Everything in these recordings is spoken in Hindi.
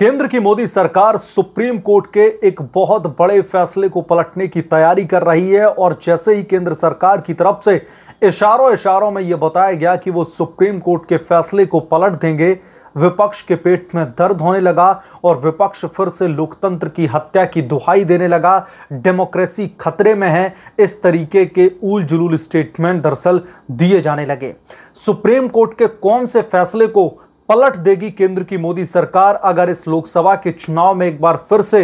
केंद्र की मोदी सरकार सुप्रीम कोर्ट के एक बहुत बड़े फैसले को पलटने की तैयारी कर रही है और जैसे ही केंद्र सरकार की तरफ से इशारों इशारों में यह बताया गया कि वो सुप्रीम कोर्ट के फैसले को पलट देंगे विपक्ष के पेट में दर्द होने लगा और विपक्ष फिर से लोकतंत्र की हत्या की दुहाई देने लगा डेमोक्रेसी खतरे में है इस तरीके के उल जुलूल स्टेटमेंट दरअसल दिए जाने लगे सुप्रीम कोर्ट के कौन से फैसले को पलट देगी केंद्र की मोदी सरकार अगर इस लोकसभा के चुनाव में एक बार फिर से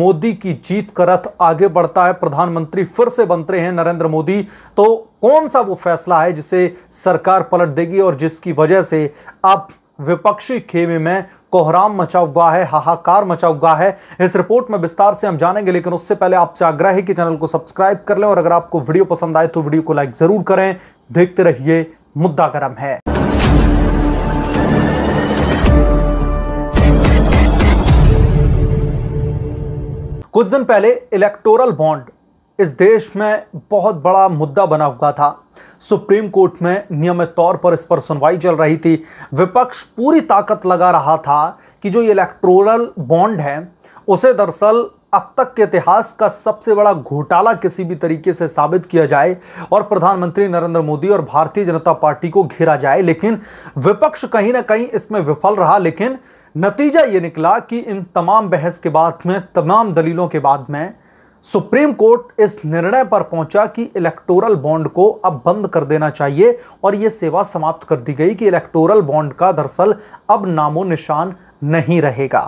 मोदी की जीत का रथ आगे बढ़ता है प्रधानमंत्री फिर से बनते हैं नरेंद्र मोदी तो कौन सा वो फैसला है जिसे सरकार पलट देगी और जिसकी वजह से अब विपक्षी खेमे में कोहराम मचा हुआ है हाहाकार मचा हुआ है इस रिपोर्ट में विस्तार से हम जानेंगे लेकिन उससे पहले आपसे आग्रह है कि चैनल को सब्सक्राइब कर लें और अगर आपको वीडियो पसंद आए तो वीडियो को लाइक जरूर करें देखते रहिए मुद्दा गर्म है कुछ दिन पहले इलेक्टोरल बॉन्ड इस देश में बहुत बड़ा मुद्दा बना हुआ था सुप्रीम कोर्ट में नियमित तौर पर इस पर सुनवाई चल रही थी विपक्ष पूरी ताकत लगा रहा था कि जो इलेक्टोरल बॉन्ड है उसे दरअसल अब तक के इतिहास का सबसे बड़ा घोटाला किसी भी तरीके से साबित किया जाए और प्रधानमंत्री नरेंद्र मोदी और भारतीय जनता पार्टी को घेरा जाए लेकिन विपक्ष कहीं ना कहीं इसमें विफल रहा लेकिन नतीजा ये निकला कि इन तमाम बहस के बाद में तमाम दलीलों के बाद में सुप्रीम कोर्ट इस निर्णय पर पहुंचा कि इलेक्टोरल बॉन्ड को अब बंद कर देना चाहिए और ये सेवा समाप्त कर दी गई कि इलेक्टोरल बॉन्ड का दरअसल अब नामो निशान नहीं रहेगा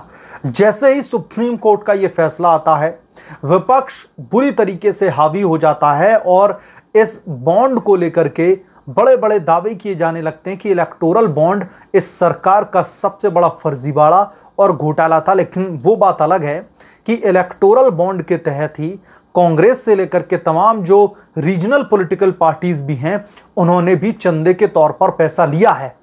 जैसे ही सुप्रीम कोर्ट का ये फैसला आता है विपक्ष बुरी तरीके से हावी हो जाता है और इस बॉन्ड को लेकर के बड़े बड़े दावे किए जाने लगते हैं कि इलेक्टोरल बॉन्ड इस सरकार का सबसे बड़ा फर्जीवाड़ा और घोटाला था लेकिन वो बात अलग है कि इलेक्टोरल बॉन्ड के तहत ही कांग्रेस से लेकर के तमाम जो रीजनल पॉलिटिकल पार्टीज भी हैं उन्होंने भी चंदे के तौर पर पैसा लिया है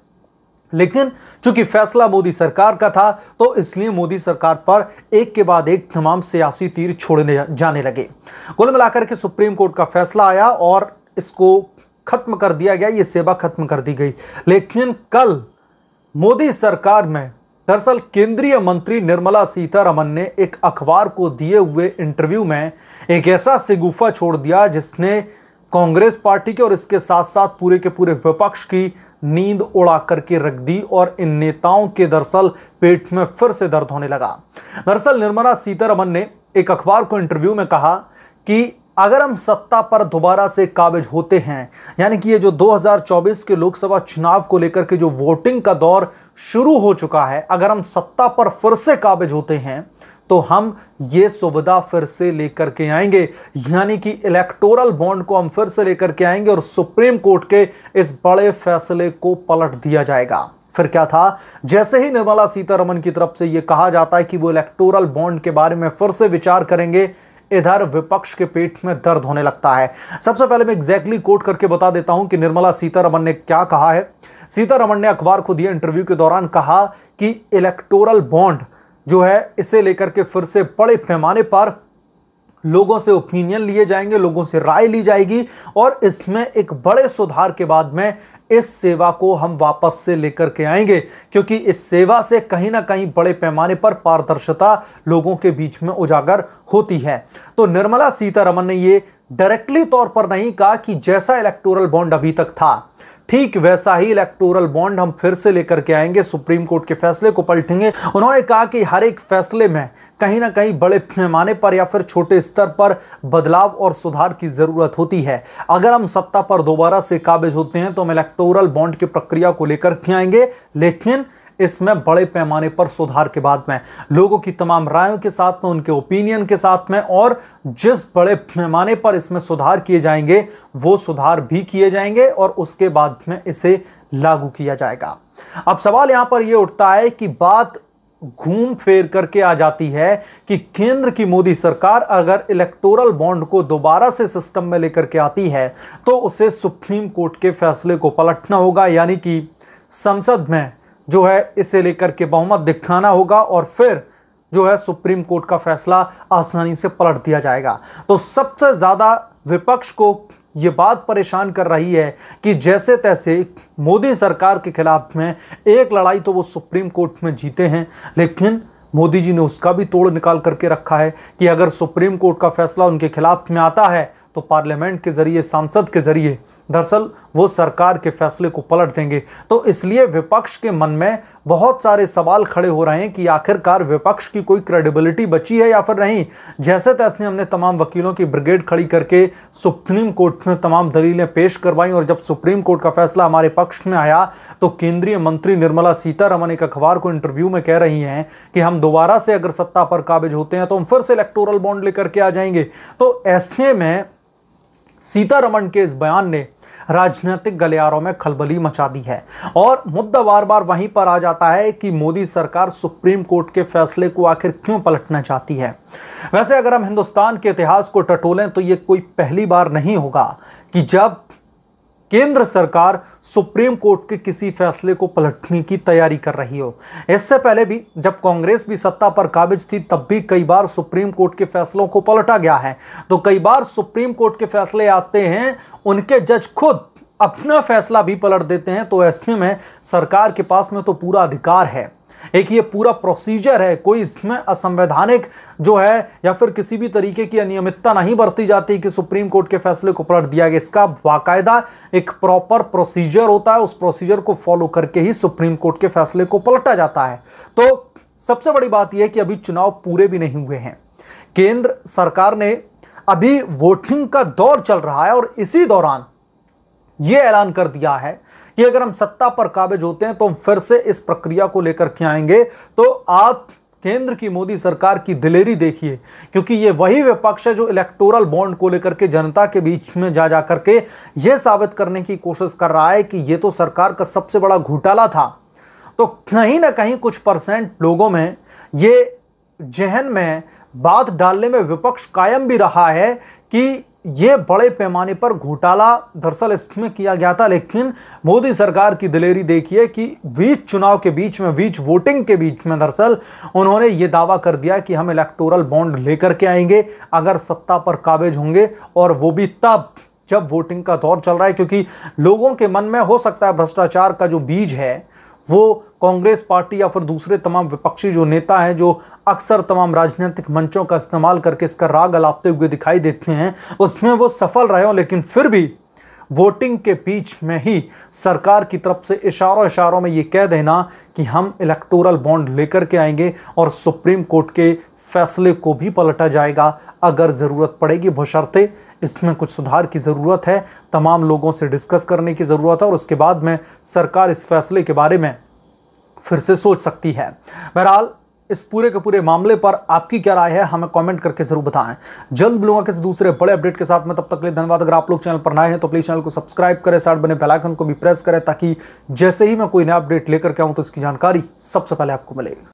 लेकिन चूंकि फैसला मोदी सरकार का था तो इसलिए मोदी सरकार पर एक के बाद एक तमाम सियासी तीर छोड़ने जाने लगे कुल मिलाकर के सुप्रीम कोर्ट का फैसला आया और इसको खत्म कर दिया गया ये सेवा खत्म कर दी गई लेकिन कल मोदी सरकार में दरअसल केंद्रीय मंत्री निर्मला सीतारमन ने एक अखबार को दिए हुए इंटरव्यू में एक ऐसा सिगुफा छोड़ दिया जिसने कांग्रेस पार्टी के और इसके साथ साथ पूरे के पूरे विपक्ष की नींद उड़ा करके रख दी और इन नेताओं के दरअसल पेट में फिर से दर्द होने लगा दरअसल निर्मला सीतारमन ने एक अखबार को इंटरव्यू में कहा कि अगर हम सत्ता पर दोबारा से काबिज होते हैं यानी कि ये जो 2024 के लोकसभा चुनाव को लेकर के जो वोटिंग का दौर शुरू हो चुका है अगर हम सत्ता पर फिर से काबिज होते हैं तो हम ये सुविधा फिर से लेकर के आएंगे यानी कि इलेक्टोरल बॉन्ड को हम फिर से लेकर के आएंगे और सुप्रीम कोर्ट के इस बड़े फैसले को पलट दिया जाएगा फिर क्या था जैसे ही निर्मला सीतारमन की तरफ से यह कहा जाता है कि वो इलेक्टोरल बॉन्ड के बारे में फिर से विचार करेंगे इधर विपक्ष के पेट में दर्द होने लगता है सबसे पहले मैं एग्जैक्टली कोट करके बता देता हूं कि निर्मला सीतारमन ने क्या कहा है सीतारमन ने अखबार को दिए इंटरव्यू के दौरान कहा कि इलेक्टोरल बॉन्ड जो है इसे लेकर के फिर से बड़े पैमाने पर लोगों से ओपिनियन लिए जाएंगे लोगों से राय ली जाएगी और इसमें एक बड़े सुधार के बाद में इस सेवा को हम वापस से लेकर के आएंगे क्योंकि इस सेवा से कहीं ना कहीं बड़े पैमाने पर पारदर्शिता लोगों के बीच में उजागर होती है तो निर्मला सीतारमन ने ये डायरेक्टली तौर पर नहीं कहा कि जैसा इलेक्टोरल बॉन्ड अभी तक था ठीक वैसा ही इलेक्टोरल बॉन्ड हम फिर से लेकर के आएंगे सुप्रीम कोर्ट के फैसले को पलटेंगे उन्होंने कहा कि हर एक फैसले में कहीं ना कहीं बड़े पैमाने पर या फिर छोटे स्तर पर बदलाव और सुधार की ज़रूरत होती है अगर हम सत्ता पर दोबारा से काबिज होते हैं तो हम इलेक्टोरल बॉन्ड की प्रक्रिया को लेकर के आएंगे लेकिन इसमें बड़े पैमाने पर सुधार के बाद में लोगों की तमाम रायों के साथ में उनके ओपिनियन के साथ में और जिस बड़े पैमाने पर इसमें सुधार किए जाएंगे वो सुधार भी किए जाएंगे और उसके बाद में इसे लागू किया जाएगा अब सवाल यहां पर यह उठता है कि बात घूम फेर करके आ जाती है कि केंद्र की मोदी सरकार अगर इलेक्टोरल बॉन्ड को दोबारा से सिस्टम में लेकर के आती है तो उसे सुप्रीम कोर्ट के फैसले को पलटना होगा यानी कि संसद में जो है इसे लेकर के बहुमत दिखाना होगा और फिर जो है सुप्रीम कोर्ट का फैसला आसानी से पलट दिया जाएगा तो सबसे ज़्यादा विपक्ष को ये बात परेशान कर रही है कि जैसे तैसे मोदी सरकार के खिलाफ में एक लड़ाई तो वो सुप्रीम कोर्ट में जीते हैं लेकिन मोदी जी ने उसका भी तोड़ निकाल करके रखा है कि अगर सुप्रीम कोर्ट का फैसला उनके खिलाफ में आता है तो पार्लियामेंट के जरिए सांसद के जरिए दरअसल वो सरकार के फैसले को पलट देंगे तो इसलिए विपक्ष के मन में बहुत सारे सवाल खड़े हो रहे हैं कि आखिरकार विपक्ष की कोई क्रेडिबिलिटी बची है या फिर नहीं जैसे तैसे हमने तमाम वकीलों की ब्रिगेड खड़ी करके सुप्रीम कोर्ट में तमाम दलीलें पेश करवाई और जब सुप्रीम कोर्ट का फैसला हमारे पक्ष में आया तो केंद्रीय मंत्री निर्मला सीतारमन एक अखबार को इंटरव्यू में कह रही हैं कि हम दोबारा से अगर सत्ता पर काबिज होते हैं तो हम फिर से इलेक्टोरल बॉन्ड लेकर के आ जाएंगे तो ऐसे में सीतारमन के इस बयान ने राजनीतिक गलियारों में खलबली मचा दी है और मुद्दा बार बार वहीं पर आ जाता है कि मोदी सरकार सुप्रीम कोर्ट के फैसले को आखिर क्यों पलटना चाहती है वैसे अगर हम हिंदुस्तान के इतिहास को टटोलें तो ये कोई पहली बार नहीं होगा कि जब केंद्र सरकार सुप्रीम कोर्ट के किसी फैसले को पलटने की तैयारी कर रही हो इससे पहले भी जब कांग्रेस भी सत्ता पर काबिज थी तब भी कई बार सुप्रीम कोर्ट के फैसलों को पलटा गया है तो कई बार सुप्रीम कोर्ट के फैसले आते हैं उनके जज खुद अपना फैसला भी पलट देते हैं तो ऐसे में सरकार के पास में तो पूरा अधिकार है एक ये पूरा प्रोसीजर है कोई इसमें असंवैधानिक जो है या फिर किसी भी तरीके की अनियमितता नहीं बरती जाती कि सुप्रीम कोर्ट के फैसले को पलट दिया गया इसका बाकायदा एक प्रॉपर प्रोसीजर होता है उस प्रोसीजर को फॉलो करके ही सुप्रीम कोर्ट के फैसले को पलटा जाता है तो सबसे बड़ी बात यह कि अभी चुनाव पूरे भी नहीं हुए हैं केंद्र सरकार ने अभी वोटिंग का दौर चल रहा है और इसी दौरान यह ऐलान कर दिया है कि अगर हम सत्ता पर काबिज होते हैं तो हम फिर से इस प्रक्रिया को लेकर के आएंगे तो आप केंद्र की मोदी सरकार की दिलेरी देखिए क्योंकि ये वही विपक्ष है जो इलेक्टोरल बॉन्ड को लेकर के जनता के बीच में जा जा करके ये साबित करने की कोशिश कर रहा है कि ये तो सरकार का सबसे बड़ा घोटाला था तो कहीं ना कहीं कुछ परसेंट लोगों में ये जहन में बात डालने में विपक्ष कायम भी रहा है कि ये बड़े पैमाने पर घोटाला दरअसल इसमें किया गया था लेकिन मोदी सरकार की दिलेरी देखिए कि बीच चुनाव के बीच में बीच वोटिंग के बीच में दरअसल उन्होंने ये दावा कर दिया कि हम इलेक्टोरल बॉन्ड लेकर के आएंगे अगर सत्ता पर काबिज होंगे और वो भी तब जब वोटिंग का दौर चल रहा है क्योंकि लोगों के मन में हो सकता है भ्रष्टाचार का जो बीज है वो कांग्रेस पार्टी या फिर दूसरे तमाम विपक्षी जो नेता हैं जो अक्सर तमाम राजनीतिक मंचों का इस्तेमाल करके इसका राग अलापते हुए दिखाई देते हैं उसमें वो सफल रहे हो लेकिन फिर भी वोटिंग के बीच में ही सरकार की तरफ से इशारों इशारों में ये कह देना कि हम इलेक्टोरल बॉन्ड लेकर के आएंगे और सुप्रीम कोर्ट के फैसले को भी पलटा जाएगा अगर ज़रूरत पड़ेगी बशर्ते इसमें कुछ सुधार की ज़रूरत है तमाम लोगों से डिस्कस करने की ज़रूरत है और उसके बाद में सरकार इस फैसले के बारे में फिर से सोच सकती है बहरहाल इस पूरे के पूरे मामले पर आपकी क्या राय है हमें कमेंट करके जरूर बताएं जल्द मिलूंगा किसी दूसरे बड़े अपडेट के साथ में तब तक के लिए धन्यवाद अगर आप लोग चैनल पर नए हैं तो प्लीज चैनल को सब्सक्राइब करें साथ बने बेल आइकन को भी प्रेस करें ताकि जैसे ही मैं कोई नया अपडेट लेकर के आऊं तो इसकी जानकारी सबसे पहले आपको मिलेगी